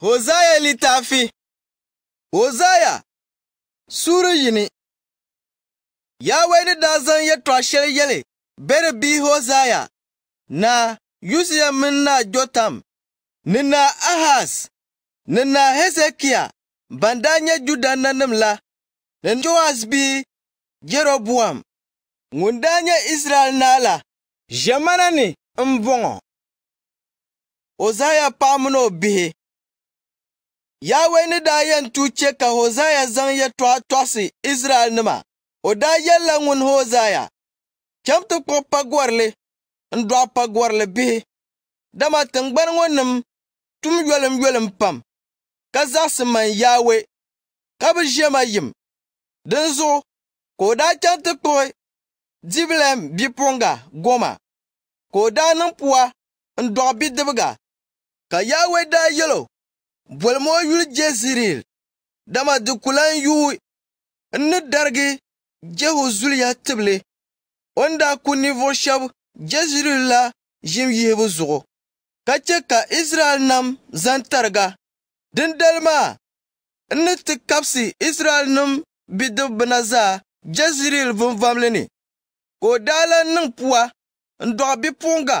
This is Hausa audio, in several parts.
Hozaya littafi Hozaya Sura yini Yawai da zan ya twashar yale bere bi Hozaya na Yusiya na Jotam nina na Ahaz nina na Hezekiya Juda nanim la ni Joas bi Jeroboam ngundanya Israel nala la ni n bɔŋɔ Yawe ni da yan tuce ka hozaya zaŋ ya tuwasi israel nima. O da yɛlila ŋun Hosaya. Chɛm ti kpuɣi pagɔrili n-dɔɣi pagɔrili bihi. Dama tiŋgbani ŋɔ tum yolin yolin pam, ka su man Yaawe, ka bi ʒema yim. din zo, ko da kyan ti kpuɣi Dibilim bipuɣinga Goma, ko da nan puwa pua n bi bidibga, ka Yaawe da yalo. bolmo yul jeziril dama di kulan yu ni dargi jehu zuliya tibli on daa ku ninvuɣu shɛb jeziril la ʒim yihibu zuɣu ka chɛ ka israɛl nam zan tariga dindali maa n ni ti kabisi israɛl nim bidibina zaa jeziril vunvamli ni ka o daa lan niŋ puwa n dɔɣi bipuɣinga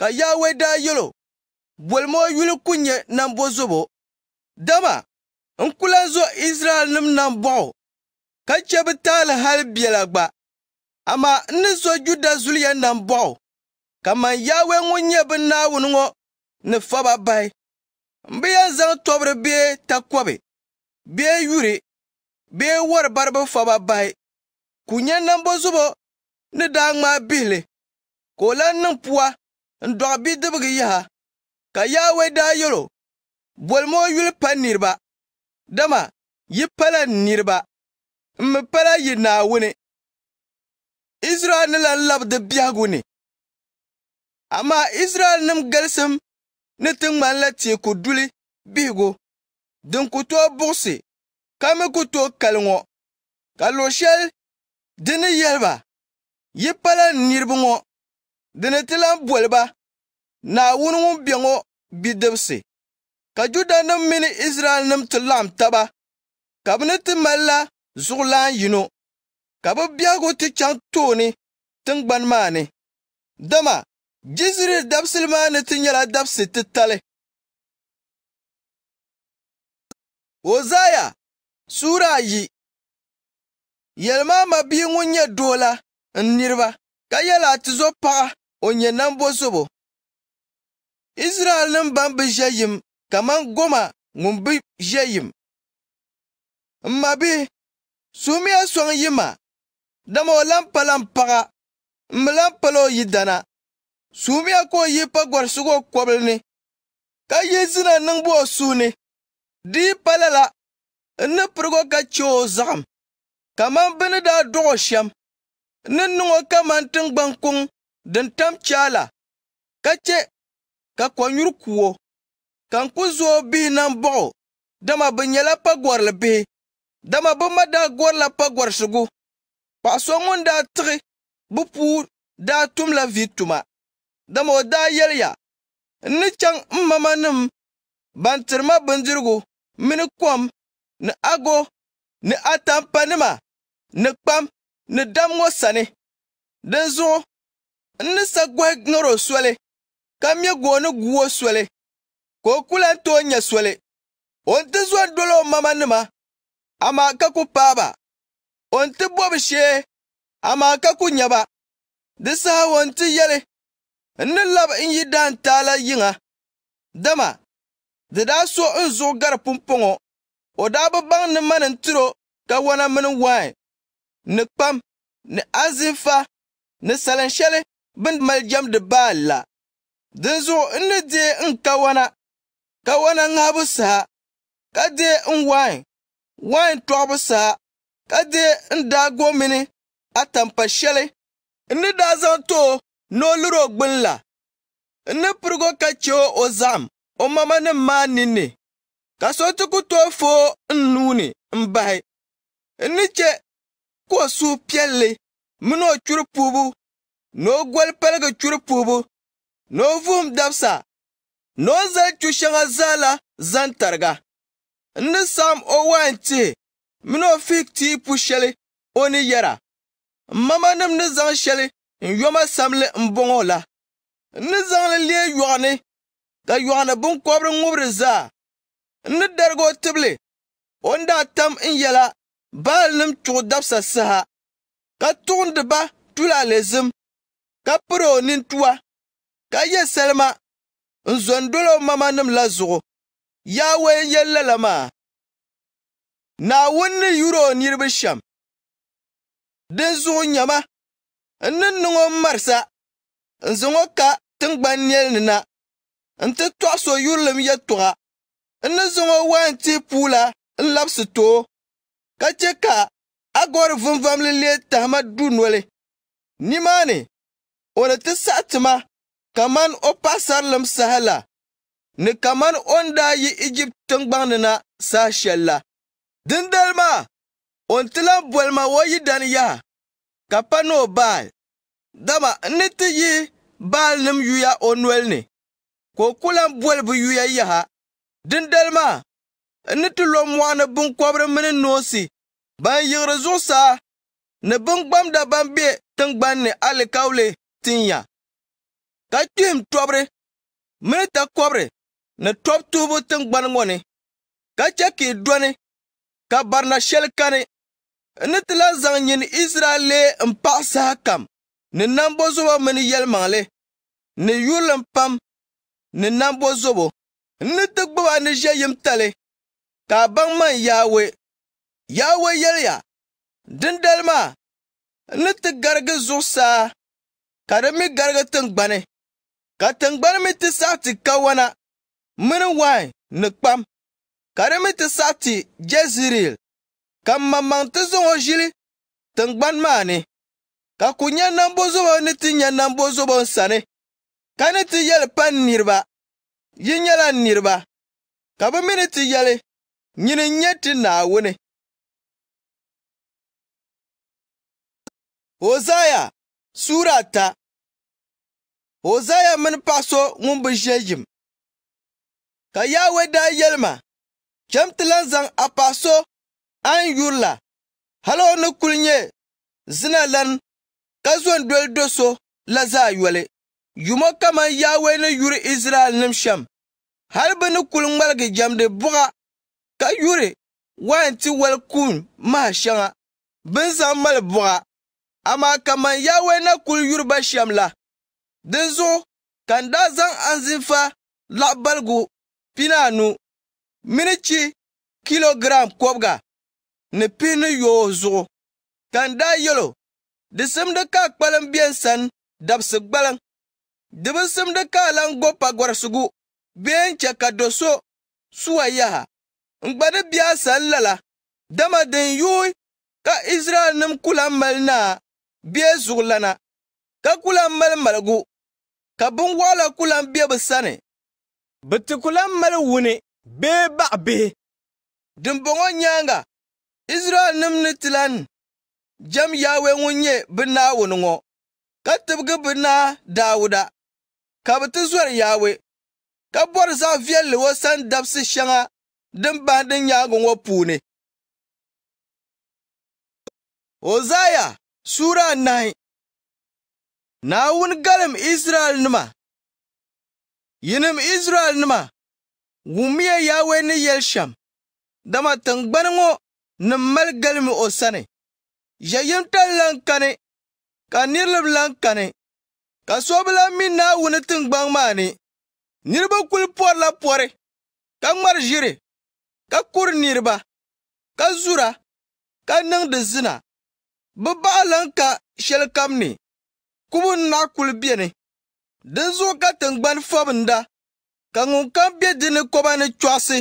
ka yaawe daa yɛlo bolimo yuli ku nyɛ zobo dama n ku zo israɛlnim nambɔɣu ka chɛ bi taali hali biɛla gba amma n ni zo juda zuliya nambɔɣu kaman yaawe ŋun nyɛ bi naawuni ŋɔ ni faba bahi n bi yɛn zaŋ tɔbiri bee takɔbi bee yuri bee wari baribi faba bahi ku nyɛ zobo ni daa ŋmaa bihili ka o lan niŋ puwa n dɔɣi bidibigi yaha ka yaawe daa yɛlo bolmo yuli pa niriba dama yi pala niriba n mi pala yi naawuni israɛl ni lan labi di biɛhigu ni amaa israɛl nim galisim ni ti ŋmanila teeku duli bihigu din ku tooi buɣisi ka mi ku tooi kali ŋɔ ka luɣ' shɛli di ni yɛli ba yi pala niriba ŋɔ di ni ti lan boli ba naawuni ŋun be ŋɔ bidibsi ka judanim mini israɛlnim ti laɣim taba ka bɛ ni ti malila zuɣulan yino ka bɛ biɛhigu ti chaŋ tooni tingbani maa ni dama jiziri dabisili maa ni ti nyɛla dabisi titali hozaya suura ayi yɛlimaama bia ŋun nyɛ doo la n niriba ka yɛ laati zo paɣa o nyɛ nambo zobo. Israɛl nim ban bi ʒe yim kaman goma ŋun bi ʒe yim. M ma Sumiya sɔŋ yi ma, dama o lan pala n m mi lan pala o yidana. Sumiya pa kɔbili ni, ka zina Di n ni ka o zaɣim, kaman daa shɛm, ni kaman kuŋ din tam ka ka konyuri kuwo ka n ku zooi bihi nan buɣu dama bɛ nyɛla pagɔrili bihi dama bɛ ma daa gɔrila pagɔrisigu paɣa so ŋun daa tigi bɛ puu daa tumla vi tuma dama o daa yɛliya n ni chaŋ n nim ban tirima bindirigu mini kom ni ago ni atampa nima ni kpam ni dam ŋɔ sani zuɣu n ni sa gɔhi ŋaro soli ka mɛ gooni guo soli ka o ku lan tooi nyɛ soli o n ti n doli o mama nima ama ka ku paaba o n ti bobi shee amaa ka ku nyɛba di saha o n ti yɛli n ni labi n yi daan la yiŋa dama di daa so n zuɣu gari pumpɔŋɔ o daa bi baŋ nima ni n tiro ka wana mini wain ni kpam ni azinfa ni salin shɛli bin mali jɛmdi ba la di zuɣu n ni deei n kawana kawana ŋahibu saha ka deei n wain wain tɔɣibu saha ka deei n daago mini atampa shɛli n ni daa zaŋ too ni o liri o gbini la n ni pirigo ka cheo o zahim o mamanim maa ninni ka so ti ku tooi foo n nuu ni n bahi n ni che ka o suhu piɛlli mini o churi puhibu ni o goli paligi churi puhibu ni o vuhum dabisa ni o zali kpe shɛŋa zaa la zan tariga n ni sam o wain tihi mini o fihi tii pu shɛli o ni yɛra mamanim ni zaŋ shɛli n yɔma samli n bɔŋɔ la n ni zaŋli lee yɔɣini ka yɔɣini binkɔbiri ŋubiri zaa n ni darigi o tibili o ni daa tam n yɛla baalinim chuɣu dabisa saha ka tuɣindi ba lezim ka piri o nintuwa. ka yɛ salima n zo n doli o la zuɣu yaawe n lala maa naawuni ni yuri o niriba shɛm din zuɣu nyɛma n ni niŋ o marisa n zaŋ o ka tingbani nɛli ni na n ti tɔɣi so yurilim yɛtɔɣa n ni zaŋ o waan tihi puula n labisi too ka chɛ ka agɔri vunvamli lee tahima du noli nimaani o ni ti saɣi tima kaman o pasarilm sahala ni kaman on da yi Ijipt tiŋgbaŋni na sa shɛli la. Dindali maa, on ti lan boli ma o yi dan yaha, ka pa o baal. Dama ni ti yi baalnim yuya o noli ni, ko o ku lan boli bi yuya yaha. Dindali maa, ni ti lo mɔɣini binkɔbiri mini noosi, ban yiɣiri sa ni bingbamda ban be tiŋgbanni alikawule tinya. ka kpihim tobri mini takɔbiri ni tob tuhibu tingbani ŋɔ ni ka chɛ ka doni ka barina shɛli kani ni ti la zaŋ nyini israɛllee n paɣi saha kam ni nambo zobo mini yɛlimaŋli ni yuɣulim pam ni nambo zobo ni ti gbuba ni ʒe yim tali ka a baŋ man yaawe yaawe yɛliya dindali maa ni ti garigi zuɣusaa ka di mi garigi tingbani ka tingbani mi ti saɣi kawana mini wain ni kpam ka di mi ti saɣi ti jeziril ka m maŋmaŋ ti zaŋo ʒili tingbani maa ni ka ku nyɛ nambo zobo ni ti nyɛ nambo zobo n sani ka ni ti yɛli pan niriba yi nyɛla niriba ka bɛ mi ti yɛli nyini n-nyɛ ti Naawuni Hosaya Sura ta Hosea mini paɣa so ŋun bi ʒe yim. Ka Yaawe daa yɛlima, chɛm ti lan zaŋ a paɣa so a ni yuri la, hali o ni kuli nyɛ zina lan ka zo n-doli do' so la zaa yɔli. Yumo kamani Yaawe ni yuri nim shɛm, hali bi ni kuli ŋmaligi jɛmdi buɣa ka yuri wain ti wali kuuni maha shɛŋa bin ni zaŋ mali buɣa, amaa kamani Yaawe na kuli yuri ba shɛm la. din zuɣu ka n daa zaŋ anzifa laɣabaligu pina anu mini chi kilogiram kɔbiga ni pihi yoo zuɣu ka n daa di simdi ka a kpalim biɛn dabisi gbaliŋ di bi simdi ka lan go pagɔrisigu bee n chɛ ka do so suwa yaha n gba di biya san lala dama din yuui ka israɛlnim ku lan mali naa bee zuɣu lana ka ku lan mali maligu ka binwaɣala ku lan be bi sani bi ti ku lan mali wuni bee baɣa bihi dimbɔŋɔ nyaanga nim ni ti lan jɛm yaawe ŋun nyɛ bi naawuni ŋɔ ka tibigi bi naa daawuda ka bi ti zori yaawe ka bori zaɣ' viɛlli o san dabsi shɛŋa din bahindi nyaanga ŋɔ puuni ozaya sura anahi naa wun galim Israel nima yinim Israel nima wumiya yawe ni Yelsham, dama tingbani ngo ni mali galimi o sani ʒɛyim tali lan kani ka nirilibu lan kani ka sobu lan mi Naawuni tingbaŋ maani, ni niriba kuli la pori, ka ŋmari ʒiri ka kuri niriba ka zura ka niŋdi zina bɛ baɣilan ka shɛli Kubun na kuli biɛni din zuɣu ka tingbani fobinda ka ŋun kam bɛ dini koba ni chɔɣisi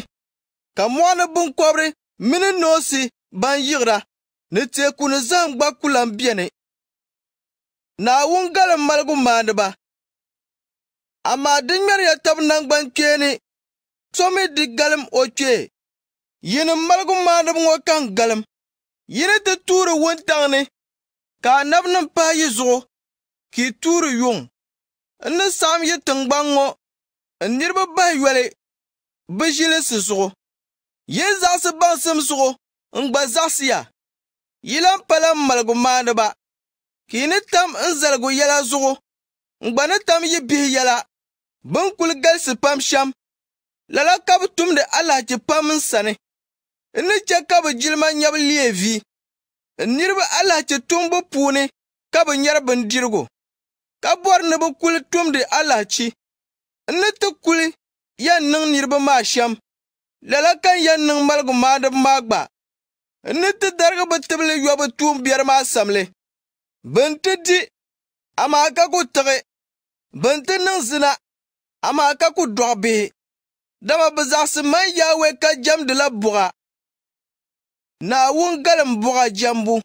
ka mɔɣuni binkɔbiri mini noosi ban yiɣira ni teeku ni zahim gba ku lan biɛni. Naawuni galim maligu maaniba. Amaa di ŋmɛrila tabi nangbani kpee ni so mi di galim o kpee. Yini maligu maaniba ŋɔ ka galim, yini ti tuuri wuntaŋ ni, ka annabinim’ pahi yi zuɣu. Ki tuuri yuŋ n ni saɣam ʒi tiŋgbaŋ ŋɔ niraba bahi yoli bi ʒilisi zuɣu yin zaɣasi baŋsim zuɣu n gba zaɣasiya yi lan pa lan maligi maandiba Ki ni tam n zaligi yɛla zuɣu n gba ni tam yi bihi yɛla bi ni kuli galisi pam shɛm lala ka bi tumdi alahachi pam n sani n ni chɛ ka bi jilima nyɛbu leevi niraba alahachi tumbu puuni ka bi nyɛri bindirigu ka bɔri ni bɛ kuli tumdi alahichi n ni ti kuli yɛn niŋ niriba maa shɛm lala kan yɛn niŋ maligi maandibu maa gba n ni ti darigi bi tibili yɔbu biɛri maa samli n ti di amaa ka ku tiɣi n ti niŋ zina amaa ka ku dɔɣi bihi dama bi zaɣisi man yaawe ka jamdi la buɣa naawun galim buɣa jɛmbu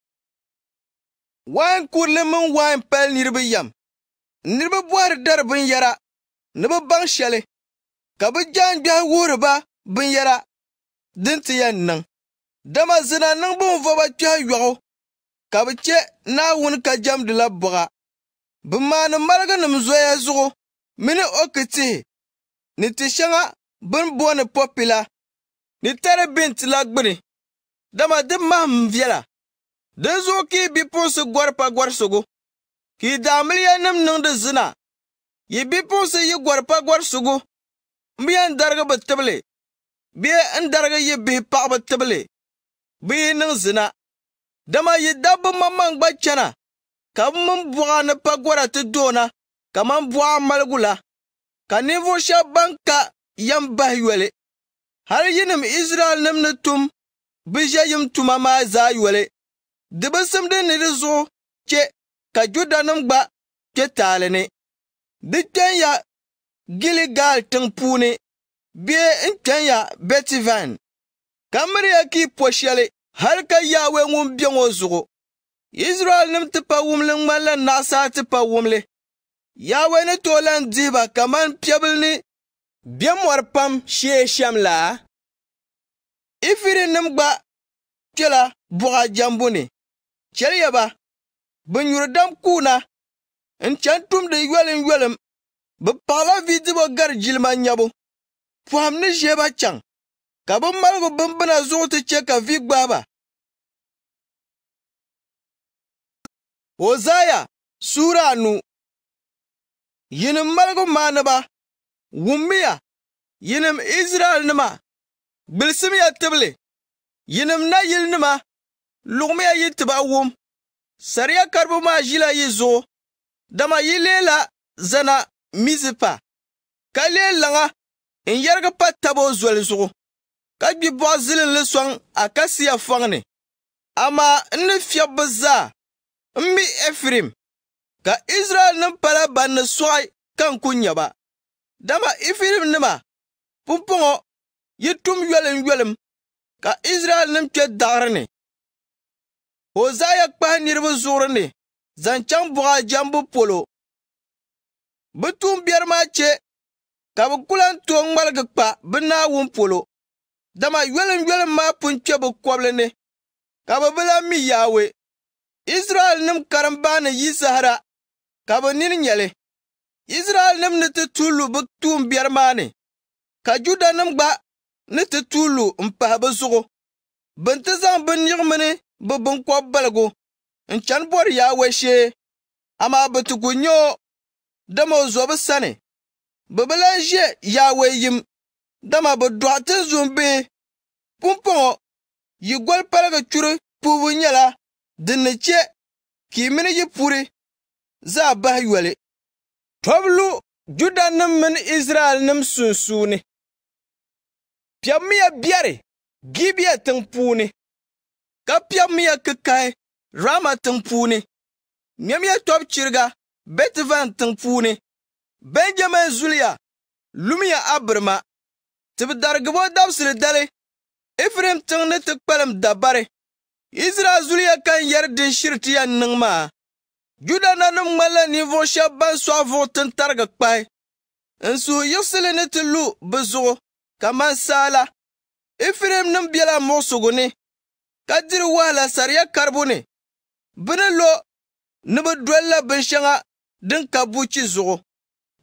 wain kurili mini wain pali niriba yam. niriba bɔhiri dari binyɛra ni bɛ baŋ shɛli ka bɛ jaangbiɛhi wuhiri ba binyɛra din ti yɛn niŋ dama zina niŋ ba kpɛhi yɔɣu ka bɛ che Naawuni ka jɛmdi la bɔɣa bɛ maani maliginim zoya zuɣu mini oki tihi ni ti shɛŋa bɛn booni pɔpi la ni tari binti la gbini dama di mahim viɛla din zuɣu yi bipuɣinsi gɔri pa gɔrisogu. ka yi daamiliyanim niŋdi zina yi bipuɣinsi yi gɔri pa gɔrisigu n bi yɛn darigi bi tibili bee n darigi yi bihi bi tibili bi yi niŋ zina dama yi dabba maŋmaŋ gba chana ka bi mini bɔɣa ni pa gɔra ti doona kaman bɔɣa maligu la ka ninvuɣu shɛba ban ka yɛn bahi yoli hali yinim Israɛlnim ni tum bi ʒe yim tuma maa zaa yoli di bi simdi ni di zuɣu che ka nim gba kpe taali ni di kpɛnya giligal tiŋ puuni bee n kpɛnya betivan ka miriya ki po shɛli hali ka yaawe ŋun be ŋɔ zuɣu nim ti pa wumli ŋmanila naɣasaa ti pa wumli yaawe ni tooi lan dihiba kaman piɛbili ni biɛmɔri pam shee shɛm ifiri nim gba kpɛla bɔɣa jambu ni chɛliya ba Bin yuri dam kuuna n chani tumdi yolim yolim. Bɛ paɣila viidibo gari jilima nyɛbu. Pɔhim ni ba chaŋ, ka bɛ maligi bimbina zuɣu ti chɛ ka vi gbaaba. Hosaya Suura anu Yinim maligi maaniba, Wummiya, yinim Izraɛlnima, gbilsimiya tibli, yinim Nayilnima, lugimiya yi ti ba wum. sariya karbu ma jila yi zo dama yi lela zana mizipa ka le laŋa n yɛrigi pa tabo zoli zuɣu ka gbi bɔɣu zilinli sɔŋ a ka siya fɔŋ ni n ni fiɛb zaa n mi efirim ka israɛl nim pala ban ni sɔɣi kan ba dama efirim nima pumpɔŋɔ yi tum yolim yolim ka israɛl nim kpe daɣiri ni o zaa ya kpahi niriba zuɣuri ni zaŋ chaŋ bɔɣa jambu polo. Bɛ tuumbiɛri maa che ka bɛ ku lan tooi ŋmaligi kpa bɛ naawun polo, dama yolimyolim maa pun kpe bɛ kɔbili ni, ka bɛ bi lan mi Yaawe. Izraɛlnim’ karimbaani Yizahara ka bɛ nini nyɛli. Izraɛlnim’ ni ti tuhi lu bɛ tuumbiɛri maa ni, ka Judanim’ gba ni ti tuhi m-pahi bɛ zuɣu. Bɛ n ti zaŋ bɛ niɣi mini bɛ binkɔb baligu n-chani bɔri Yaawe shee amaa bɛ ti ku nyɛ o dama o zo bɛ sani bɛ bi lan ʒe Yaawe yim dama bɛ dɔɣi Tinzumbihi pumpɔŋɔ yigoli paligi churi puhibu nyɛla din ni che ka yi mini yipuri zaa bahi yoli tɔbu lu Judanima mini Izraɛlnima sunsuuni. Piɛbu mi ya biɛri Gibeya tiŋa puuni ka piɛb miya kikahi rama tiŋ puuni ŋmɛm ya tɔbu chiriga betivan tiŋ puuni benjamin zuliya lumiya abirima ti bi darigibo dabsili dali ifrim tiŋ ni ti kpalim dabari israɛl zuliya kan yɛri din shiri ti yɛn niŋ maa juda nanim ŋmanila ninvuɣu shɛba ban sɔɣi vuɣu tintarigi kpahi n suhi yiɣisili ni ti lu bɛ zuɣu kaman saala ifrim nim bela muɣisigu ni ka wala sariya karibu ni bɛ ni lo ni bɛ dolila binshɛŋa din ka buchi zuɣu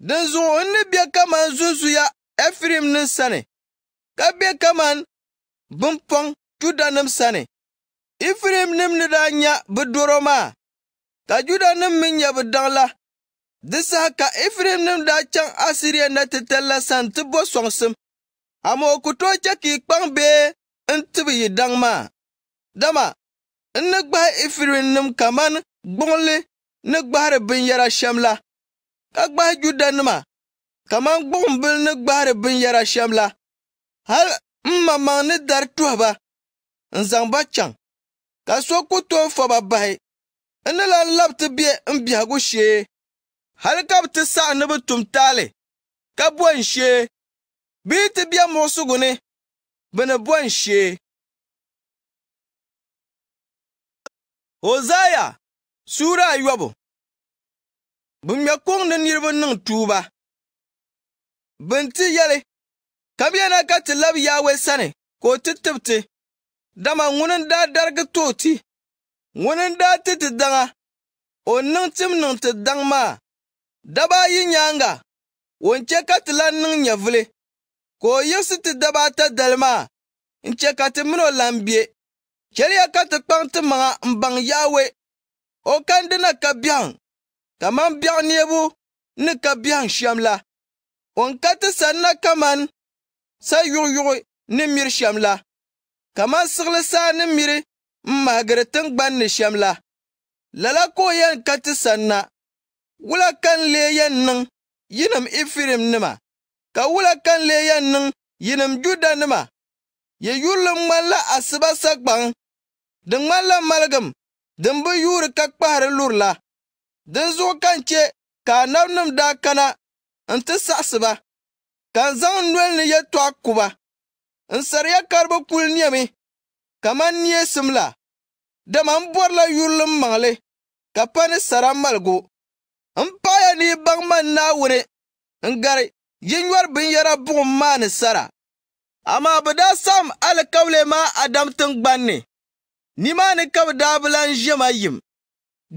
din zuɣu n ni be kaman zunzuya efirim nim sani ka be kaman binpɔŋ nim sani efirim nim ni daa nya bɛ doro maa ka nim min nyɛ bɛ la. di saha ka efirim nim daa chaŋ asiriya na titali la sani ti bo sɔŋsim amoku tooi chɛ ka yi kpaŋ bee n tibi yi daŋ maa dama n ni gbahi ifirinim kaman gbuɣinli ni gbahiri binyɛra shɛm la ka gbahi judanima kaman gbuɣimbili ni gbahiri binyɛra shɛm la hal n mamaŋ ni dari tuhiba n zaŋ ba chaŋ ka so ku tooi fɔba bahi n e ni lan labi ti be n biɛhigu shee hali ka bi ti saɣi ni bi tum taali ka bɔn shee bɛ ti be muɣisigu ni bɛ ni bɔn shee Hosea Sura ayɔbu ya kong na niriba niŋ tuuba. Bɛ ti yɛli, ka yana ka ti labi yawe sani ko o ti Dama ŋuni da daa darigi tooi ti, ŋuni n-daa ti ti o niŋ tim niŋ ti daŋ ma Daba ayi nyanga, o ka ti lan niŋ nyɛvili, ko o yiɣisi ti daba ata dalma, maa, ka ti mino o lan Chɛliya ka ti kpaŋ ti maŋa m-baŋ O kandi na ka biɛhim, kaman biɛɣu niebu ni ka biɛhim shɛm la. O ka ti sani na kaman sayuɣiyuɣi ni miri shɛm la, kaman siɣili saa ni miri m-mahigiri tiŋgbani shɛm la. Lala ka o yɛn ka ti sani na, wula kan le lee yɛn niŋ yinim nima ka wula kan le lee yɛn niŋ yinim nima. ye yulli ŋmanila asiba sagbaŋ din ŋmanila maligim din bi yuuri ka kpahari luri la din zuɣu ka n che ka nabinim daa kana n ti saɣisi ba ka n zaŋ noli ni yɛtɔɣa kuba n sariya karibu kuli nɛmi kaman neesim la dama n bɔrila yurili maŋli ka pa ni sara maligu n paɣiya ni baŋ ma Naawuni n gari yi nyɔri binyɛra buɣum maa ni sara amma bi da sam alikauli ma a tiŋgbanni nimaani ka ma ni bi da ʒe ma yim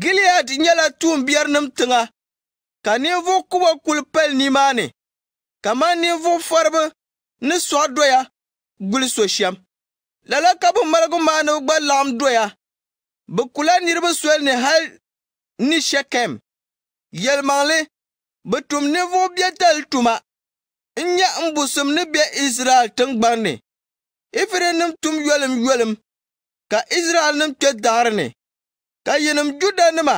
Gilead nyɛla tuumbiɛrinim tiŋa ka ninvuɣu kubo kuli pali nimaani kaman ninvuɣu fɔribu ni sɔɣu doya guli so shɛm lala ka bi ni maanibu gba laɣim doya bi kula niriba soli ni hali ni shekem yɛlimaŋli bi tum ninvuɣu biɛtali tuma N nyɛ n busum ni be Israɛl tingbanni ni. Efrainim tum yolim yolim ka Israɛlnim kpe daɣiri ni, ka yinim Judanima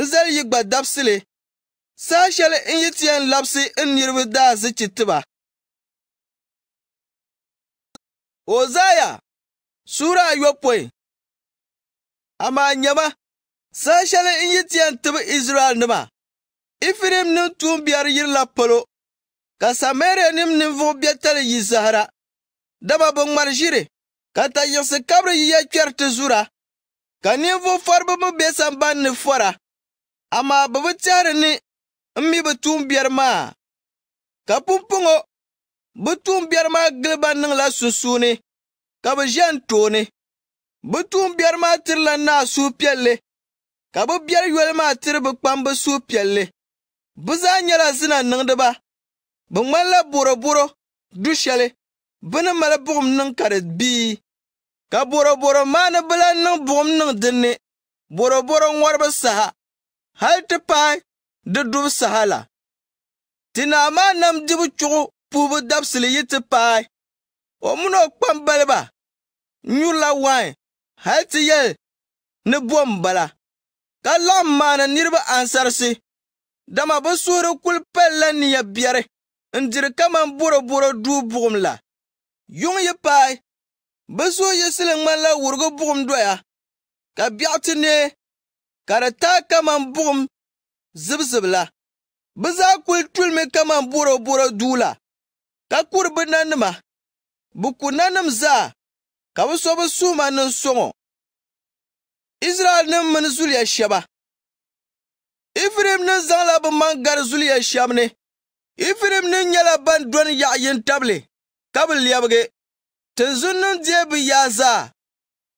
n-zali yi gba gbadabsili saa shɛli n yi ti labisi n niriba daa zichi ti ba. Hosaya Sura ayɔpoin Amaa nyɛma saa shɛli n yi ti yɛn tibi Israɛlnima, nim nintuun biɛri yirila polo ka samaria nim ninvuɣu biɛtali yi zahara daba bi ŋmari ʒiri ka tayiɣisi kabiri yiya kpɛri ti zura ka ninvuɣu fɔriba mi be sambanni fɔra amaa bi bi tɛhiri ni n mi bi tuun biɛri maa ka bi tuun biɛri maa giliba niŋla sunsuuni ka bi ʒɛ n-tooni tuun biɛri maa tirila naa suhupiɛlli ka bi biɛri yoli maa tiri bɛ kpamba suhupiɛlli bi zaa nyɛla zina niŋdiba Bɛ ŋmanila boroboro du shɛli bɛ ni mali buɣum niŋ ka di bii, ka boroboro maa ni bɛ lan niŋ buɣum niŋ dinni boroboro ŋɔribu saha, hali ti pahi di dubu saha la. Ti Naa maa nam dibu chuɣu puhibu dabisili yi ti paai. O mini o kpambaliba nyurila wain hali ti yɛli ni bo m-bala, ka laɣim maani niriba ansarisi, dama bɛ suhiri kuli palila nea biɛri. n diri kaman boroboro duu buɣum la yuŋ yi paai bɛ suhi yiɣisili ŋmanila wurigu buɣum doya ka biɛɣu ti neei ka di taai kaman buɣum zibzibi la bi zaa kuli tulimi kaman boroboro duu la ka kuri bi nanima bi bɛ kunanima zaa ka bi so bɛ suhima nin sɔŋɔ israɛlnima mini zuliya shɛba ifirɛmnima zaŋla bi maŋ gari zuliya shɛm ni ifirim nin nyɛla ban dɔni yaɣa yintabili ka bi lɛbigi. Tinzun nim deei bi ya zaa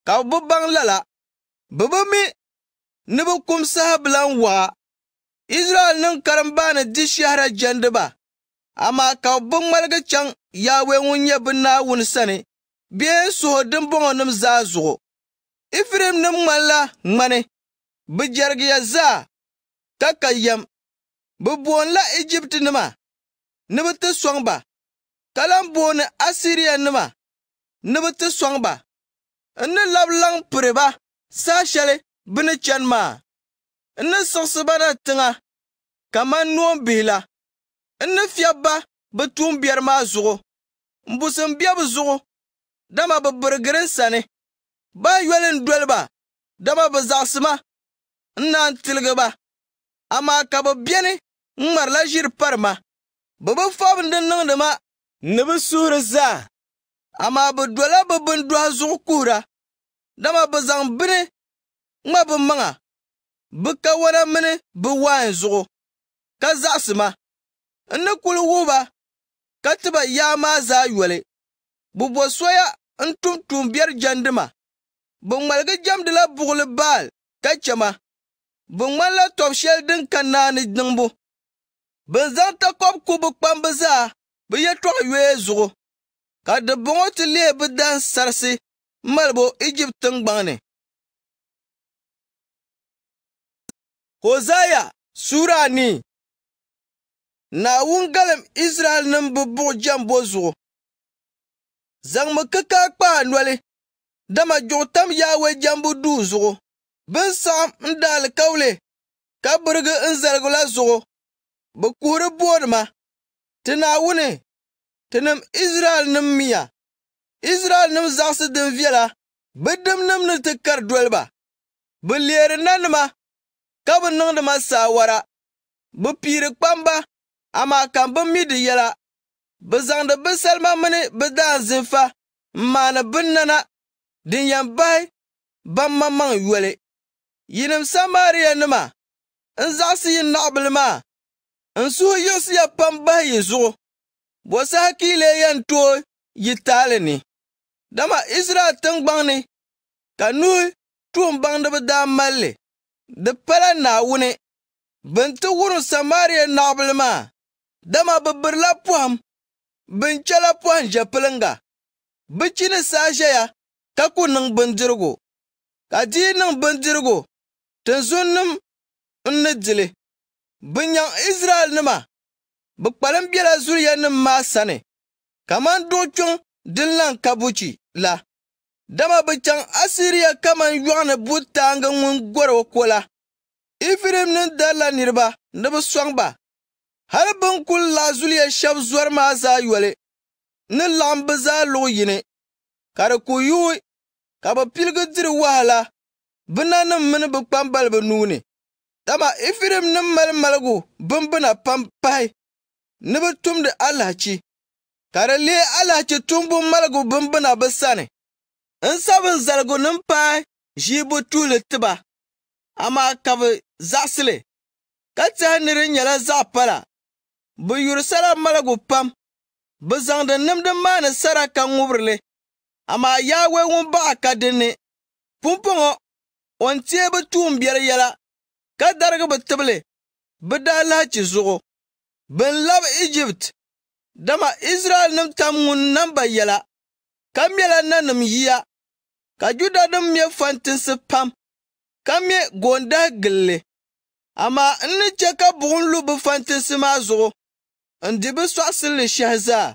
ka bi baŋ lala bi bi mi ni bi kum saha bilan waɣa. Israɛl nin na di shahara jandiba amma ka bi ŋmaligi ya Yaawe ŋun nyɛ bi Naawuni sani bee n suhi dimbɔŋɔ nim zaa zuɣu. Ifilim nim ŋmanila ŋmani bi jɛrigiya zaa ka ka yɛm. Bɛ la Ijipti nima ni bi ti sɔŋ ba ka lan booni asiriya nima ni bi ti sɔŋ ba n ni labi laŋ piri ba saa shɛli bi ni chɛni maa n ni siɣisi ba na tiŋa kamani noonbihi la n ni fiɛbi ba bi biɛri maa zuɣu n busim bɛ bi zuɣu dama bi birigiri n sani ba yɔli n doli ba dama bi ma. n naan tiligi ba amaa ka bi biɛni n ŋmarila ʒiri ma. bɛ bi fa bi din ma ni bɛ suhiri zaa amaa bɛ dola bɛ bindɔhi zuɣu kuhira dama bɛ zaŋ bini ŋma bɛ maŋa bɛ kawana mini bɛ wain zuɣu ka zaɣisi ma n ni kuli wuhi ba ka ti ba yaa maa zaa yoli. bɛ bo soya n tumtum biɛri jɛndi ma bɛ ŋmaligi jɛmdila bugli baal ka chɛ ma bɛ ŋmanila tɔb shɛli din ka naani niŋbu Bɛ zaŋ takɔbu kubu kpamba zaa bɛ yɛltɔɣa yoya zuɣu ka dibɔŋɔ ti leei bɛ dahinsarisi m-malibo Ijipti tiŋgbaŋ ni. Hozaya Sura anii Naawuni galim Izraɛlnima bi buɣu jɛmbo zuɣu. Zaŋmi kikaa kpaai noli, dama juɣu tam Yawɛ jɛmbu duu zuɣu. bin ni saɣim n-daali kawule ka birigi n-zaligi la zuɣu. bukuri borma tinawuni tinim Izraɛl nim miya Izraɛl nim zaɣisi din viɛla bɛ dimnim ni ti kari doliba bɛ leeri nima ka bɛ niŋdima saawara bi piiri kpamba amaa bi mi di yɛla bi zaŋdi bi salima mini bɛ daanzinfa m-maani bɛ nana din yɛn bahi ban ma maŋ yoli. Yinim Samariya nima n-zaɣisi yi naɣabili maa n suhi yiɣisiya pam bahi yi zuɣu bo saha kiile yɛn tooi yi taali ni dama israɛl tingbaŋ ni ka nuhi tuun baŋdiba daa malli di pala naawuni bin ti wurim samariya naɣabili maa dama bi birila pɔhim bin chɛla pɔhim ʒɛ pilinga bi chini saa ʒɛya ka ku niŋ bindirigu ka di niŋ bindirigu tinzuŋnim n ni dili Bin nyaŋ israel nima, bɛ kpalim bela nima maa sani, kaman duɣukpɔŋ din lan kabuchi la. Dama bɛ chaŋ Asiriya kaman yɔɣuni bu ŋun gɔri o ko la. Ifirim nin dala niriba ni bɛ sɔŋ ba, hali bɛ kuli laɣi zuliya shab zwar maa zaa yɔli, ni laɣim bɛ zaa luɣu yini, ka ku yuui ka bɛ piligi diri wahala bɛ nanim mini bɛ kpambal nuu nuni. dama ifirim nim mali maligu bimbina pam pahi ni bi tumdi alhaci ka di lee alahachi tumbu maligu bimbina bi sani n sabin zaligu nin paai ʒii bi tuuli tiba amma ka bi zaɣisili ka ta hannu di nyɛla zaɣ pala bi yuri sara maligu pam bi zaŋdi nimdi maani sara ka ŋubirili amaa yaawɛ ŋun baɣa ka dinni pumpɔŋɔ on teei bi tuumbiɛri yɛla ka darigi bi tibili bi daa lahichi zuɣu bin labi ijipt dama israɛlnim tam ŋun namba yɛla ka mɛla nanim yiya ka juda din mɛ fantinsi pam ka mɛ goondahi gilli amma n ni ce ka buɣum lu bi fantinsi maa zuɣu n di bi sɔɣisili shɛhi zaa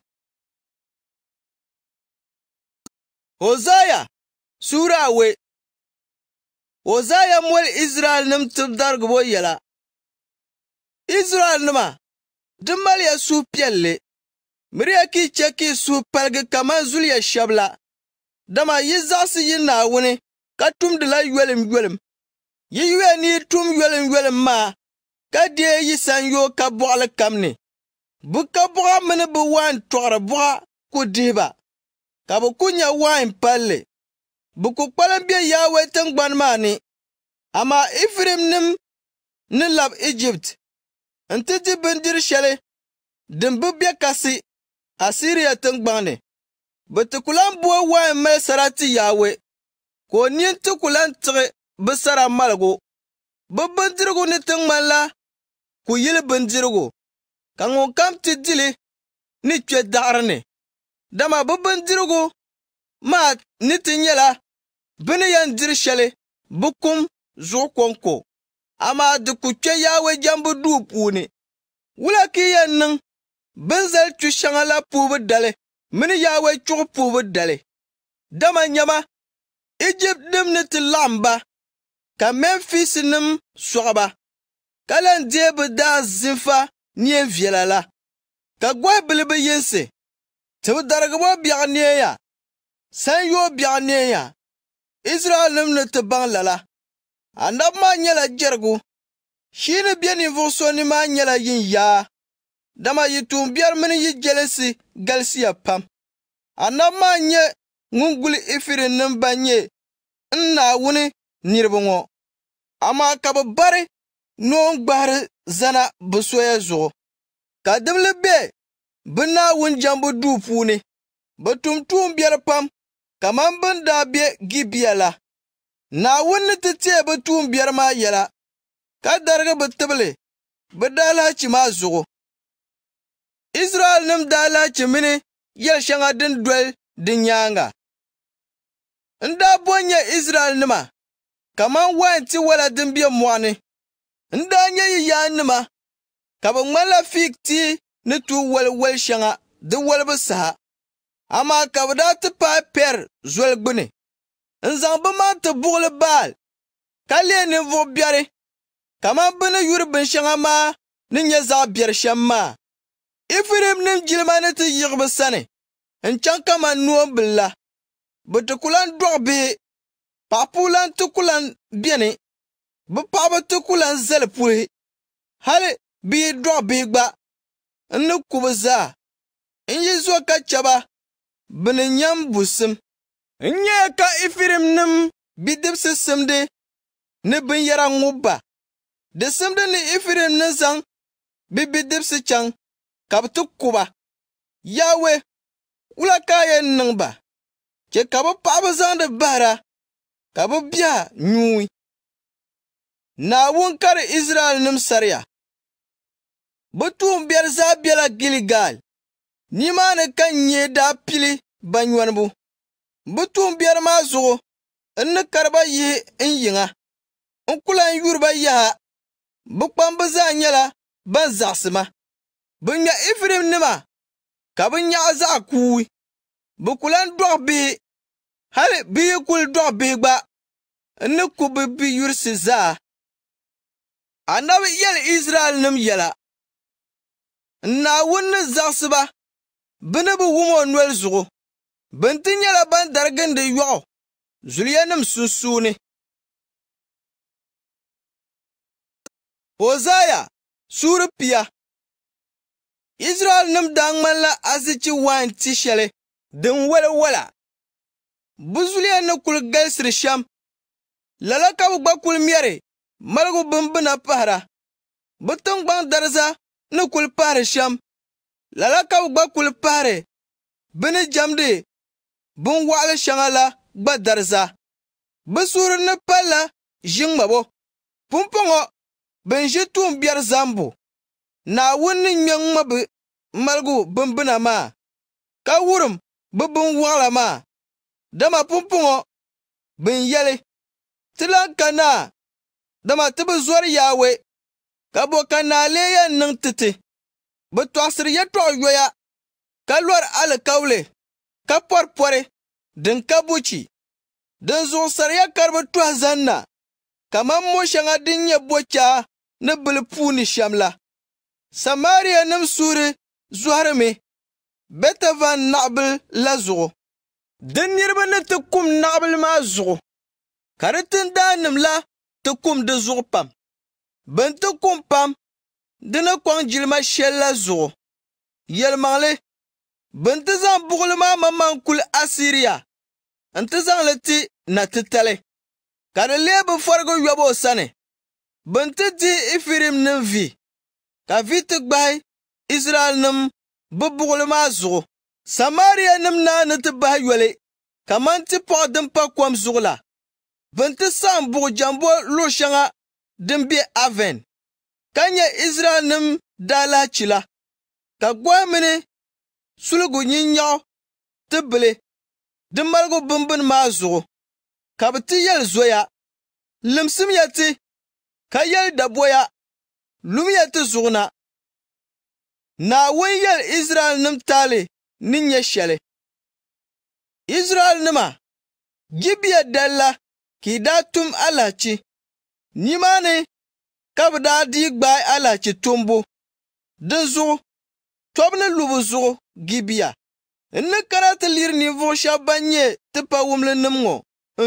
hosaya sura awɛ Hosea Israel nim tib darigu bo yela. Israel nima, di maliya suhu piɛlli, miriya ki yi chɛ ki yi su paligi kaman zuliya shɛb la, dama yi zasi yi na Naawuni ka tum tumdila yolimyolim, yi yuya ni tum tum yolimyolim ma ka diye yi san yo ka bɔɣili kam ni. Bɛ ka bɔɣa mini bɛ wain tɔɣiri bɔɣa ku diba, ka bu ku nya wain palli. Bukukpalim be yawe tingbani maa ni, amaa Ifirimnim ni labi Ijipt nti di bindiri shɛli din bi be kasi Asiriya tiŋgbaŋ ni. Bɛ ti ku lan booi wain mali sarati yawe. ka o nini ti ku lan tigi bɛ sara maligu. Bɛ bindirigu ni ti ŋmani la ku yili bindirigu, ka ŋun kam ti dili ni kpe daɣiri ni. Dama bɛ bindirigu maa ni ti nyɛla bɛ ni yɛn diri shɛli bɛ kum zuɣu kɔŋko amaa di ku kpe yaawe jɛmbu duu puuni wula ki yɛn niŋ bin zali tu shɛŋa la puubu dali mini yaawe chuɣu puubu dali dama nyama ijipt nim ni ti laɣim ba ka memphis nim sɔɣi ba ka lan deei bi daa zinfa neen viɛla la ka gɔhi bilibu yinsi ti bi darigibo biɛɣu neeya san yooi biɛɣu neeya Israel nim ni ti baŋ lala. Annabi maa nyɛla jɛrigu. Shii ni be ninvuɣu so ni maa nyɛla yin yaa. Dama yituumbiɛri mini yijɛlinsi galisiya pam. Annabi maa nyɛ ŋun guli ifiri nim ban nyɛ n Naawuni niriba ŋɔ. Amaa ka bi bari Noon gbahiri zana bi soya zuɣu. Ka dimli be bi Naawuni jɛmbu duu puuni. bi tum tuumbiɛri pam. kaman bin daa be Gibiya la. ta ce bi tun biyar ma yɛla, ka darigi bi tibili bi daalahichi ma zuɣu. nim dalaci mini yal shɛŋa din doli di nyaanga. N daa bo nyɛ nima kaman wain wala din be mɔɣuni. N daa nyɛ nima ka bi ŋmanila fiig tii ni wali wali shɛŋa di walibu saha. amaa ka bɛ daa ti paai pɛri zoli gbuni n zaŋ bɛ maa ti buɣili baal ka lee ninvuɣu biɛri kaman bɛ ni yuri binshɛŋa maa ni nyɛ zaɣ biɛri shɛm maa ifirim nim jilima ni ti yiɣi bɛ sani n chaŋ kamani noombil la bɛ ti ku lan dɔɣi bihi paɣa puu lan ti ku lan biɛni bɛ paɣaba ti ku lan zali pulihi hali bihi dɔɣi bihi gba n ni ku bɛ zaa n yi zo ka chɛ ba bini nyam nyɛm busim n nyɛ ka nim bidibsi simdi ni binyɛra ŋubu ba di simdi ni ifirim ni zaŋ bi bidibsi chaŋ ka bi ti kuba yawe wula ka a yɛn niŋ ba chɛ ka bɛ paɣiba zaŋdi bahira ka bɛ biɛha nyuui naawuni kari di nim sariya tuun tuumbiɛri zaa bela giligal nimaani ka n nyɛ daapili banyɔnibu bɛ biɛri maa zuɣu n ni kariba yihi n yiŋa n ku lan ba yaha bi kpamba zaa nyɛla ban ma bi ŋme ifirim nima ka bi nyaɣi zaɣ kuui bi ku lan dɔɣi bihi hali bi yi kuli dɔɣi bihi gba n ni ku bi bi yurisi zaa anabi yɛli nim yɛla n naawuni ni ba. bi ni bi wum o noli zuɣu binti nyɛla ban darigindi yɔɣu nim sunsuuni hozaya suuri pia nim daa ŋmanila azichi wan ti shɛli din waliwala bɛ zuliya ni kuli galisiri shɛm lala ka bɛ gba kuli mɛri maligu bina pahira bɛ tiŋgbaŋ dariza ni kuli pahiri shɛm lala ka bɛ gba kuli pahari bɛ ni jɛmdi binwaɣili shɛŋa la gba darisa bɛ suhiri ni palila ʒiŋmabo pumpɔŋɔ bin ʒi tuumbiɛri zambu naawuni ni ŋme ŋma bɛ maligu bimbina maa ka wurim bɛ binwaɣila maa dama pumpɔŋɔ bin yɛli ti lan ka naa dama ti bi zɔri yaawe ka bo ka naalee yɛn niŋ titi. Bɛ tɔɣisiri yɛtɔɣ yoya ka lɔri alikawuli ka pɔripɔri din ka buchi, din zuɣu sariya kari bi tɔhi na kaman mo shɛŋa din nyɛ bɔchaa ni bili puuni shɛm la. Samarianim suhiri zɔhirimi Betavan naɣibila la zuɣu. din niriba ni ti kum naɣibila maa zuɣu ka di tindaannim’ la ti kum di zuɣu pam. Bɛ ti kum pam di ni kɔŋ jilima shɛli la zuɣu yɛlimaŋli bɛn ti zaŋ buɣuli maa maŋmaŋ kuli asiriya n ti zaŋ li ti na titali ka di lee bi fɔrigi yɔbu o sani bɛn ti di ifirim nim vi ka vi ti gbahi israɛlnim bi buɣuli maa zuɣu samariya nim naa ni ti bahi yɔli kaman ti pɔɣu din pa kom zuɣu la bɛn ti saɣim buɣu jɛmbo luɣu shɛŋa din be aven ka nyɛ Israel nim daalachi la ka goya mini suligu nyinyaɣu ti bili di maligu bimbini maa zuɣu ka bi ti yɛli zoya limsim ya ti ka yɛli daboya lum ya ti zuɣu na naawuni yɛli Israel nim taali ni nyɛ shɛli Israel nima Gibeya dali la ka yi daa tum alahachi nimaani ka bɛ daa dii gbaai Alachi tumbu din zuɣu tɔbu ni lubu zuɣu Gibiya n ni kana ti liri ninvuɣu shɛba ban nyɛ ti pa wumlinima ŋɔ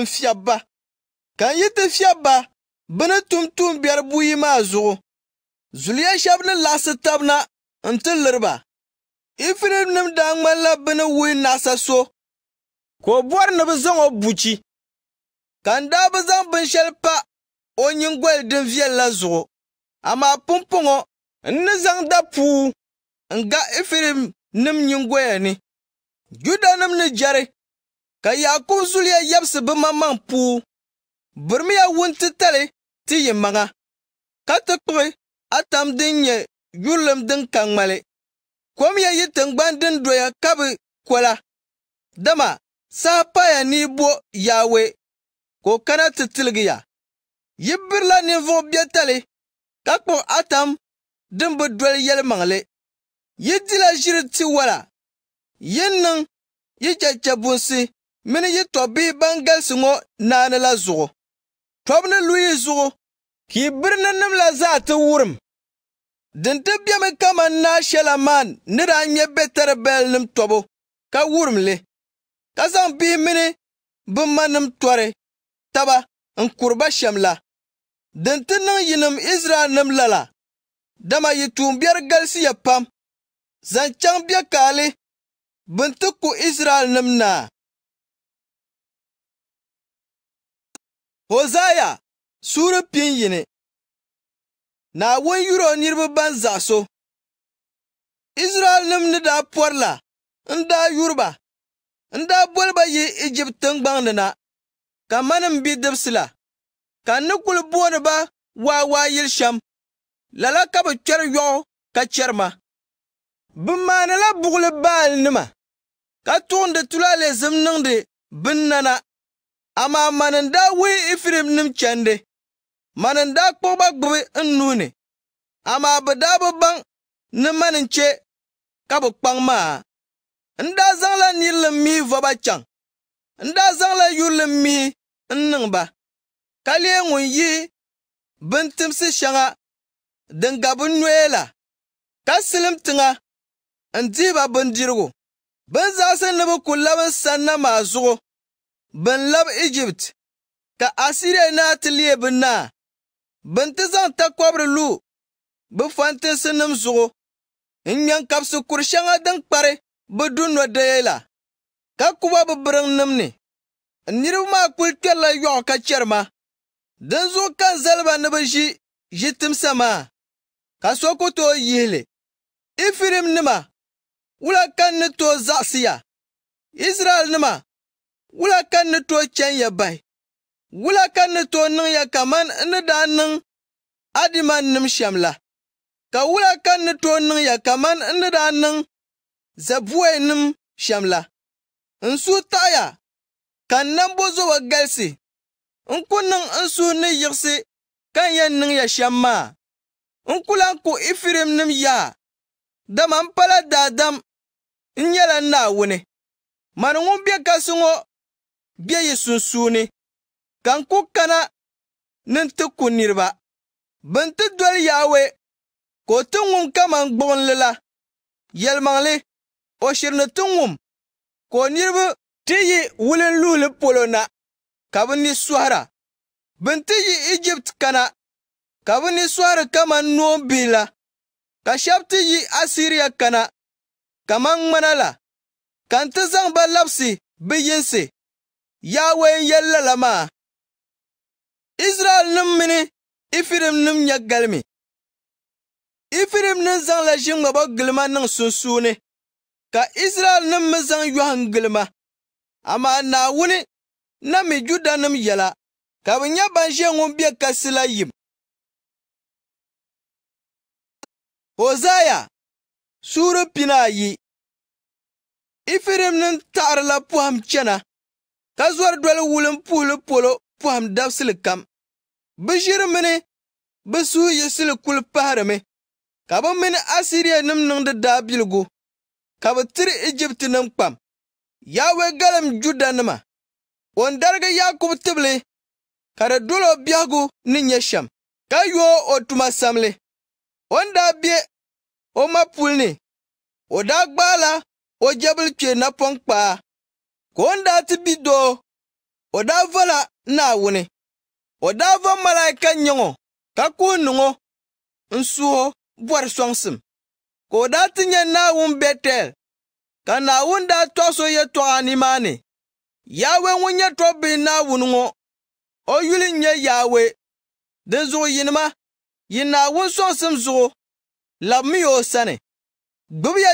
n fiɛbi ba ka n yi ti fiɛbi ba bɛ ni tumtum biɛri buyi maa zuɣu zuliya shɛba ni laɣisi taba na n ti liri ba Ifilimnima daa ŋmanila bɛ ni wuhi naɣisa so ka o bɔri ni bɛ zaŋ o buchi ka n daa bi zaŋ binshɛli pa o nyingoli din viɛli la zuɣu amaa pumpɔŋɔ n ni zaŋ dapuu n ga ifilim nim nyingoya ni judanim ni jɛri ka yaakub zuliya yɛbisi bɛ maŋmaŋ puu birimiya wuntitali ti maŋa. ka ti kpuɣi atam din nyɛ yulilim din ka ŋmali kom ya yi tingbani din doya ka bi kola dama saha paya ni bo yaawe ka kana ti tiligiya yi birila ninvuɣu biɛtali ka kpuɣi atam din bi doli yɛlimaŋli. Yi dila ʒiri tiwala, yi niŋ yi chɛchɛbunsi mini yi tɔbbihi ban galisi ŋɔ naani la zuɣu. Tɔbu ni luyi zuɣu ka yi nim la zaa ti wurim. Din ti bemi kaman naa shɛla maa ni daa nya nim tɔbu ka wurim li, ka zaŋ bihi mini bɛ nim tɔri taba n-kuri ba shɛm la. din ti niŋ yinim Izraelnim lala dama yi tuumbiɛri galisiya pam zaŋ chaŋ bɛ kaali bin ti ku Izraelnim naa Hozaya suuri pin yini Naawuni yuro niriba ban zaɣ'so Izraelnim ni daa pɔri la n daa yuriba n daa boliba yi Ijipti tiŋgbaŋni na ka ma nim bidibsi la ka n ni kuli booni ba waa yili shɛm lala ka bi kpɛri yɔɣu ka chɛri ma bi maanila baal nima ka tuɣindi tulaalɛzim niŋdi bin nana amaa manin daa wuhi ifirim nim chɛndi manin daa kpuɣiba gbubi n nuuni ni amaa bi daa bi baŋ ni manin che ka bi kpaŋ maa n daa zaŋla nirilim mihi vɔba chaŋ n daa zaŋla yurilim mihi n niŋ ba Ka lee ŋun yi bin timsi shɛŋa din ga bi nɔya la, ka silim tiŋa n-dihi ba bindirigu. Binzaɣisi ni bi ku labi sanna maa zuɣu, bin labi egypt ka Asiria naa ti lee bi naa, bin ti zaŋ takɔbiri lu bɛ fɔntinsinima zuɣu, n-ŋme n-kabisi kur’ shɛŋa din kpari bɛ dunɔ'daya la, ka kuba biriŋ nim ni. Niriba maa kuli kperila yɔɣu ka chɛri ma. din zuɣu ka n zaliba ni bi ʒi ʒi timsa maa ka so ku tooi yihili ifirim nima wula kan ni tooi zaɣisiya israɛl nima wula kan ni tooi can ya bahi wula kan ni tooi niŋ ya kaman n ni daa niŋ adiman nim shɛm la ka wula kan ni tooi niŋ ya kaman n ni daa niŋ zabuwai nim shɛm la n suhi taɣaya ka n nambo zoba galisi n ku niŋ n suhi ni yiɣisi ka n yɛn niŋ ya shɛm maa n ku lan ku ifirim nim yaa dama n pala daadam n nyɛla naawuni mani ŋun be kasi ŋo be yi sunsuuni ka n ku kana ni n ti ku niriba bɛn ti doli yaawe ka o ti ŋum kaman gbuɣinli la yɛlimaŋli o shiri ti ŋum ka o niriba ti yi wulin luɣuli polo na ni sɔhira bɛ ti yi Egypt kana ka bɛ ni sɔhiri kaman Nubila, ka shɛba ti yi Assyria kana kaman ŋmana la ka n ti zaŋ ba labisi bɛ yinsi Yaawe n-yɛli lala maa Izraɛlnima mini Ifirimnima nyɛ galimi la zaŋla ba gilima niŋ sunsuuni ka nim mi zaŋ yɔhim gilima amaa Naawuni na mi judanim yɛla ka bi nyɛ ban ʒɛ ŋun be kasi la yim hosaya suuri pina ayi ifirim nim taɣirila pɔhim chana ka zɔri doli wulim puhili polo pɔhim dabsili kam bi ʒiri mini bɛ suhu yiɣisili kuli pahirimi ka bi mini asiriya nim niŋdi daabiligu ka bi tiri Ijipti nim kpam yawe galim Juda nima o ni darigi yakubu tibili ka di doli ni nyɛ shɛm ka yooi o tuma samli o ni o mapulni o dagbala o jabul kpee napɔŋ kpaa ka o ti bi doo o daa na naawuni o daa vo malaika nyongo ka kuhi niŋɔ n suho bɔri sɔŋsim ka o daa ti nyɛ naawuni betel ka naawuni daa tɔɣi so yɛtɔɣa nimaani yawe ŋun nyɛ tɔbbihi naawuni ŋɔ o yuli n nyɛ yaawe din zuɣu yinima yi naawuni sɔŋsim zuɣu labimi ya o sani gbibi ya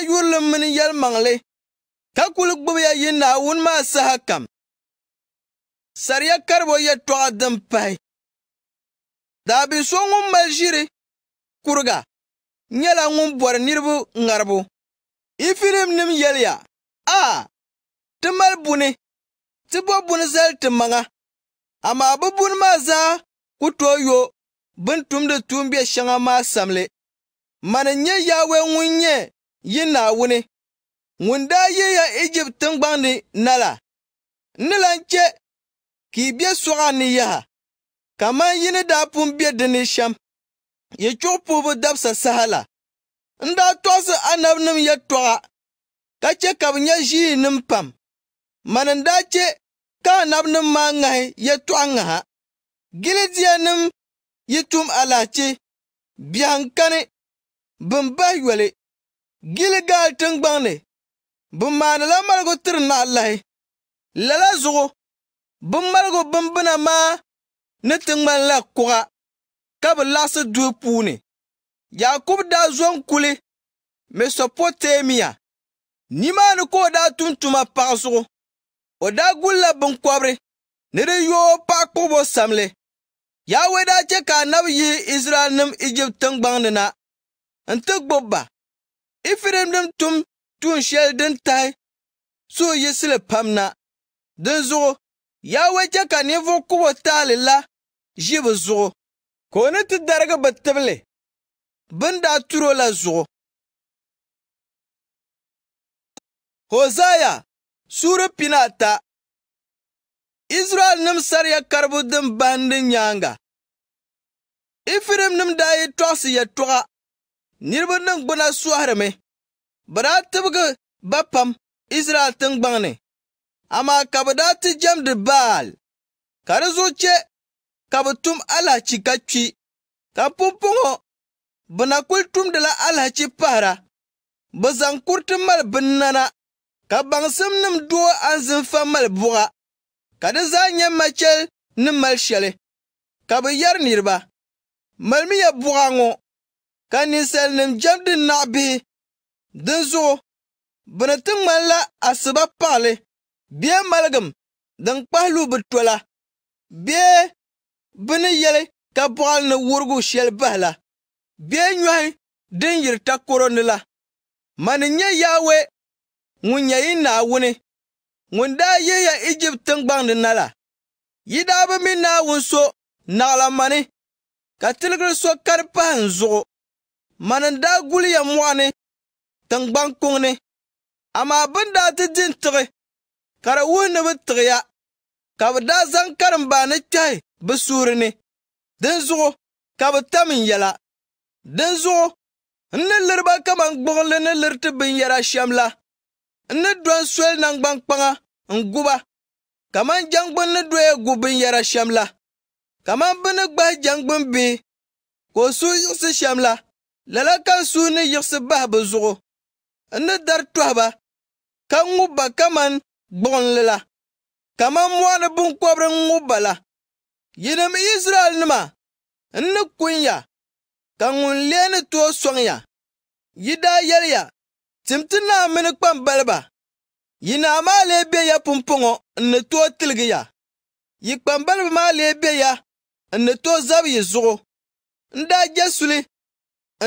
mini yɛlimaŋli ka kuli gbibi yi naawuni maa saha kam sariya karibo yɛtɔɣa din pahi daabi so ŋun mali ʒiri kuriga nyɛla ŋun bɔri niriba ŋaribu ifilim nim yɛliya a ti mali buni ti bo buni zali ti maŋa amaa bi buni maa zaa ku tooi yo bin tumdi tuumbiya shɛŋa maa samli mani nyɛ yaawe ŋun nyɛ yi naawuni ŋun daa yeeya ijipt tiŋgbaŋni na la ni lan chɛ ka be sɔŋa ni yaha kaman yini daa pun be ni shɛm yɛchuɣu puhibu dabsa saha la n daa tɔɣisi anabinim yɛtɔɣa ka chɛ ka bɛ nyɛ ʒiinim pam mani n daa chɛ ka anabinim maa ŋahi yɛtɔɣa ŋaha gilijiyanim yi tum alahiche biɛhinkani bin bahi yoli giligal tiŋgbaŋ ni la maanila maligu tiri naɣilahi lala zuɣu bin maligu bimbina maa ni ti ŋmanila kuɣa ka bi laɣisi duhi puuni Yakubu daa zo n-kuli Mesopotamiya nimaani ka o daa tum tuma paɣa zuɣu o daa gulla binkɔbiri ni di yooi paɣa kpuɣibo samli yaawe daa che ka anabi yihi israɛl nim ijipt tiŋgbaŋni na n ti gbubi ba ifirim tum tuun shɛli din tahi suhu yiɣisili pam na din zuɣu yaawe che ka ninvuɣu kubo taali la ʒi bɛ zuɣu ka o ni ti darigi bɛ tibili bin daa turo la zuɣu hosaya Suuri pina ata Israɛl nim sariya karibu din bandi nyaanga Ifirim nim daa yi tɔɣisi yɛtɔɣa niriba din gbuna sɔhirimi bɛ daa tibigi ba pam Israɛl tingbaŋni amaa ka bɛ daa ti jɛmdi Baal ka di zuɣu che ka bɛ tum alahachi ka kpi ka pumpɔŋɔ bɛ na kuli tumdila alahachi pahira bɛ zaŋ kuriti mali bɛ nana ka baŋsimnim duoi anzinfa mali buɣa ka di zaa nyɛ machɛl ni mali shɛli ka bɛ yɛri niriba malimi buɣa ŋɔ ka ninsalinima jɛm din naɣ' din zuɣu bɛ ni ti ŋmanila asiba paɣili bee maligim din kpahilu bɛ tola bee bɛ ni yɛli ka bɔɣili ni wurigu shɛli bahi la bee nyɔhi din yiri takɔro ni la ma ni nyɛ Yaawe ŋun nyɛ yi Naawuni ŋun daa yihiya Ijipt tiŋgbaŋdi na la yidaaba mini Naawuni so naɣala mani ka tiligiri so kari pahi n zuɣu manin daa guliya mɔɣuni tiŋgbaŋ kuŋni amaa bin daa ti di n tiɣi ka di wuhi ni bi tiɣiya ka bi daa zaŋ ni kpɛhi bi suuri ni din zuɣu ka bi tam n yɛla din zuɣu n ni liriba kaman gbuɣinli ni liriti binyɛra shɛm la ni don soli nangban kpaŋa n guba kaman jɛngbuni ni doya gu binyɛra shɛm la kaman bi ni gbahi jɛngbuni bihi ka o suu yiɣisi shɛm la lala kan suu ni yiɣisi bahi bi zuɣu n ni dari tɔhiba ka ŋu ba kaman gbuɣinli la kaman mɔɣuni binkɔbiri n-ŋu ba la yinim nima n ni kunya ka ŋun lee ni tooi sɔŋya yi daa yɛliya Timti naa mini kpambaliba yi naa maa lee be ya pumpɔŋɔ n-ni tooi tiligi ya. Yi kpambaliba maa lee be ya n-ni tooi zabi yi zuɣu. N daa je suli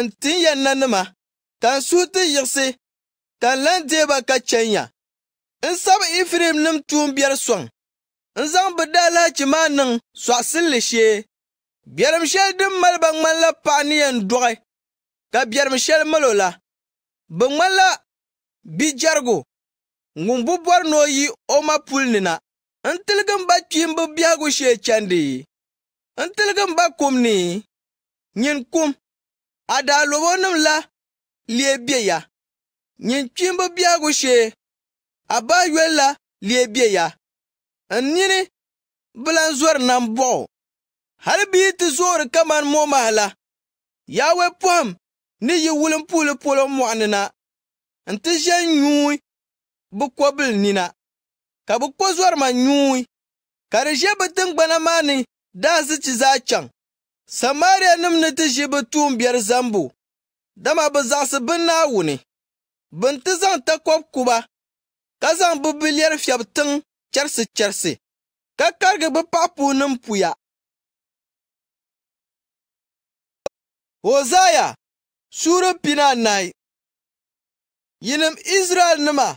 n-ti n yɛn nanima tan suhi ti yiɣisi tan lan deeba ka chɛn ya. N sabi tuun biɛri sɔŋ n zaŋ bɛ daalahichi maa niŋ sɔɣisinli shee. biɛrim shɛli din maliba ŋmanila paɣa ni yɛn dɔɣi ka biɛrim shɛli malo la. bɛ ŋmanila bijɛrigu ŋun bi bɔri ni o yi o ma puli ni na n-tiligi m ba kpiimba biɛhigu shee chandi n-tiligi m ba kum ni nyin kum adaalobonim la lee be ya nyin kpiimba biɛhigu shee abaayɔli la lee be ya n-nini bɛ lan zɔri nambɔɣu hali bɛ yi ti zoori kaman mɔmaha la yaawe pɔhim ni yi wulim puli polo mɔɣuni na n ti ʒe nyuui bɛ kobili nina ka bɛ ko zɔrima nyuui ka di ʒe bɛ tingbana maa ni daansi ti zaa chaŋ samariyanima ni ti ʒi bɛ tuumbiɛri zambo dama bɛ zaɣisi bɛ Naawuni bin ti zaŋ takɔb' kuba ka zaŋ bɛ bilɛri fɛbi tiŋ chɛrisichɛrisi ka karigi bɛ paɣipuhinim' puya. Hozaya shurun pina nai yinim israel nima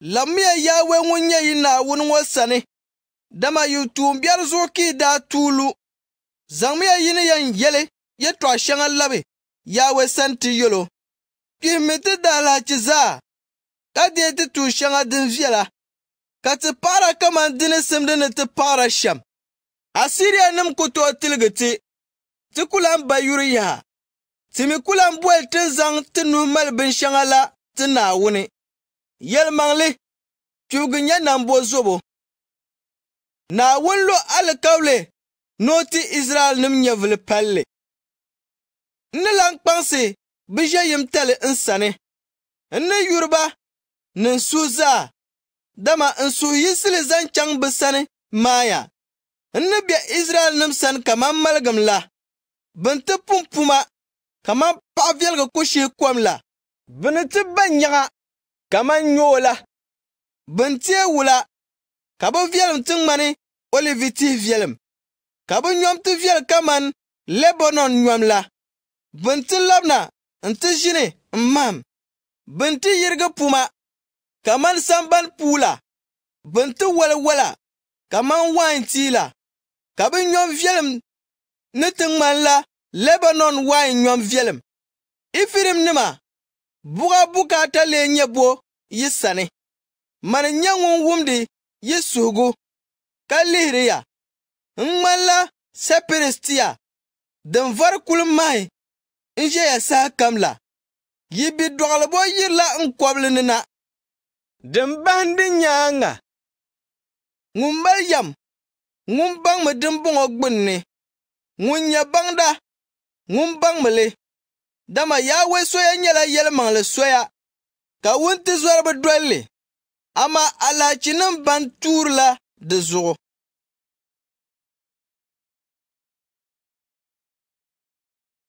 lamya yawe ŋun nyɛ yi naawun ŋɔ sani dama yutuumbiɛri zuɣu zoki da tulu, tuulu yini yan yɛli yɛtɔɣa shɛŋa labi yawe we ti yolo. kpihimi ti daalachi zaa ka deei ti tu shɛŋa din viɛla ka ti paɣara kaman dini simdi ni ti paɣara shɛm asiriya nim ku tilgiti, tiligi ti ti ku yaha Timi ku lan boli ti zaŋ ti nuhi mali binshɛŋa la ti Naawuni. Yɛlimaŋli, kpiugi nyɛ nambo zobo. Naawuni lo alikawule ni o ti Izraɛlnim nyɛvili palli. N ni lan kpaŋsi bɛ ʒe tali n sani, n ni yuriba ni n suhi zaa, dama n suhi yisili zaŋ chaŋ bi sani maaya, n ni be Izraɛlnim sani kaman maligim la, bin ti pumpuma. Kaman paɣa viɛligi ku shee kom la ni ti ba nyaɣa kamani nyoo la bin teei wula ka bi viɛlim ti ŋmani olivi tihi viɛlim ka bi nyom ti viɛli kamani lebanon nyom la bin ti labina n ti ʒini n mahim bin ti yirigi puma kamani sambani puu la bin ti wali wala kamani wain tii la ka bi nyom viɛlim ni ti ŋmani la lebanon waa n e nyɔm viɛlim ifirim e nima buɣa bukaata lee nyɛ bo yi sani mani nyɛ ŋun wumdi yi suhigu ka lihiri ya n ŋmanila sapiristiya din vari kuli mahi n ʒɛya saha kam la yi bidoɣalibo yirila n kɔbili ni na din bahindi nyaaŋa ŋun mali yam ŋun baŋmi dimbɔŋɔ gbunni ŋun nyɛ baŋda ŋun le dama yaawe soya nyɛla yɛlimaŋli soya ka wunti zɔriba doli li amaa alaachinim ban la di zuɣu